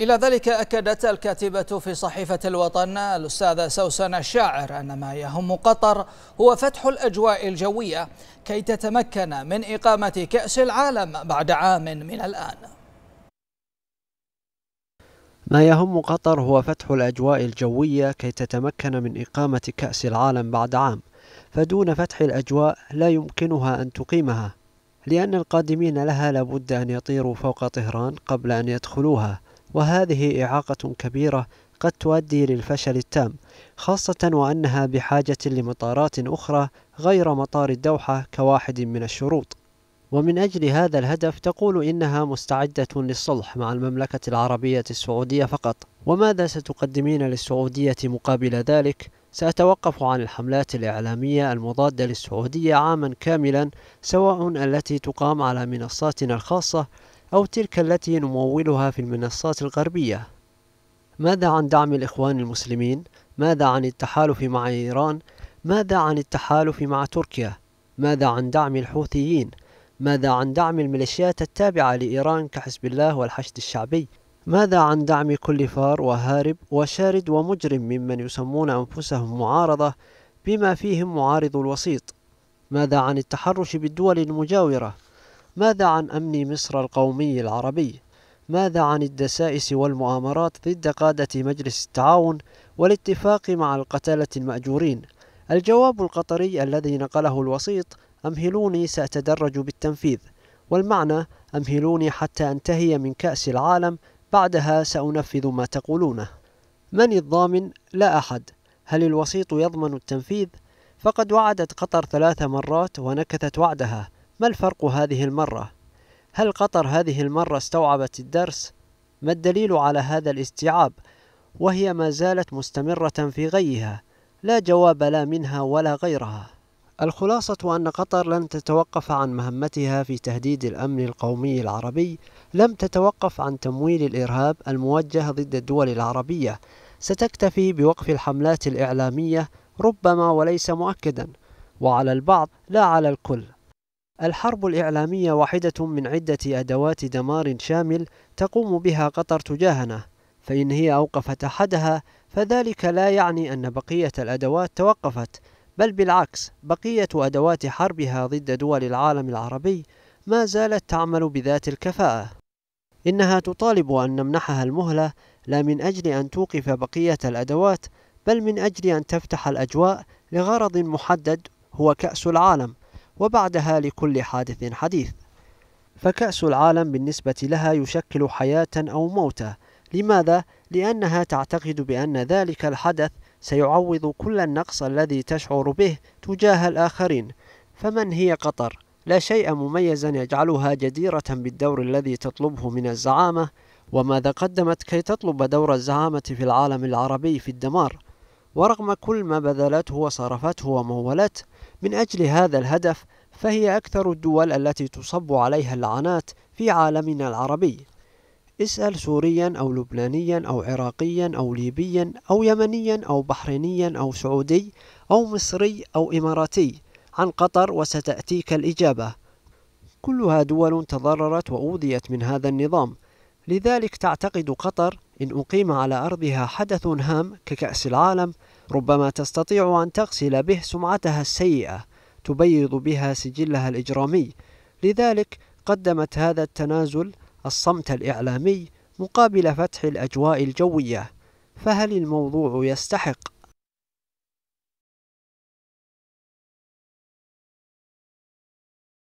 إلى ذلك أكدت الكاتبة في صحيفة الوطن الأستاذة سوسن الشاعر أن ما يهم قطر هو فتح الأجواء الجوية كي تتمكن من إقامة كأس العالم بعد عام من الآن ما يهم قطر هو فتح الأجواء الجوية كي تتمكن من إقامة كأس العالم بعد عام فدون فتح الأجواء لا يمكنها أن تقيمها لأن القادمين لها لابد أن يطيروا فوق طهران قبل أن يدخلوها وهذه إعاقة كبيرة قد تؤدي للفشل التام خاصة وأنها بحاجة لمطارات أخرى غير مطار الدوحة كواحد من الشروط ومن أجل هذا الهدف تقول إنها مستعدة للصلح مع المملكة العربية السعودية فقط وماذا ستقدمين للسعودية مقابل ذلك؟ سأتوقف عن الحملات الإعلامية المضادة للسعودية عاما كاملا سواء التي تقام على منصاتنا الخاصة أو تلك التي نمولها في المنصات الغربية ماذا عن دعم الإخوان المسلمين؟ ماذا عن التحالف مع إيران؟ ماذا عن التحالف مع تركيا؟ ماذا عن دعم الحوثيين؟ ماذا عن دعم الميليشيات التابعة لإيران كحزب الله والحشد الشعبي؟ ماذا عن دعم كل فار وهارب وشارد ومجرم ممن يسمون أنفسهم معارضة بما فيهم معارض الوسيط؟ ماذا عن التحرش بالدول المجاورة؟ ماذا عن أمن مصر القومي العربي؟ ماذا عن الدسائس والمؤامرات ضد قادة مجلس التعاون والاتفاق مع القتلة المأجورين؟ الجواب القطري الذي نقله الوسيط أمهلوني سأتدرج بالتنفيذ والمعنى أمهلوني حتى أنتهي من كأس العالم بعدها سأنفذ ما تقولونه من الضامن؟ لا أحد هل الوسيط يضمن التنفيذ؟ فقد وعدت قطر ثلاث مرات ونكثت وعدها ما الفرق هذه المرة؟ هل قطر هذه المرة استوعبت الدرس؟ ما الدليل على هذا الاستيعاب؟ وهي ما زالت مستمرة في غيها، لا جواب لا منها ولا غيرها. الخلاصة أن قطر لن تتوقف عن مهمتها في تهديد الأمن القومي العربي، لم تتوقف عن تمويل الإرهاب الموجه ضد الدول العربية، ستكتفي بوقف الحملات الإعلامية ربما وليس مؤكدا، وعلى البعض لا على الكل. الحرب الإعلامية واحدة من عدة أدوات دمار شامل تقوم بها قطر تجاهنا فإن هي أوقفت أحدها فذلك لا يعني أن بقية الأدوات توقفت بل بالعكس بقية أدوات حربها ضد دول العالم العربي ما زالت تعمل بذات الكفاءة إنها تطالب أن نمنحها المهلة لا من أجل أن توقف بقية الأدوات بل من أجل أن تفتح الأجواء لغرض محدد هو كأس العالم وبعدها لكل حادث حديث فكأس العالم بالنسبة لها يشكل حياة أو موتة لماذا؟ لأنها تعتقد بأن ذلك الحدث سيعوض كل النقص الذي تشعر به تجاه الآخرين فمن هي قطر؟ لا شيء مميزا يجعلها جديرة بالدور الذي تطلبه من الزعامة وماذا قدمت كي تطلب دور الزعامة في العالم العربي في الدمار ورغم كل ما بذلته وصرفته ومولته من أجل هذا الهدف فهي أكثر الدول التي تصب عليها اللعنات في عالمنا العربي اسأل سوريا أو لبنانيا أو عراقيا أو ليبيا أو يمنيا أو بحرينيا أو سعودي أو مصري أو إماراتي عن قطر وستأتيك الإجابة كلها دول تضررت وأوذيت من هذا النظام لذلك تعتقد قطر إن أقيم على أرضها حدث هام ككأس العالم ربما تستطيع أن تغسل به سمعتها السيئة تبيض بها سجلها الإجرامي لذلك قدمت هذا التنازل الصمت الإعلامي مقابل فتح الأجواء الجوية فهل الموضوع يستحق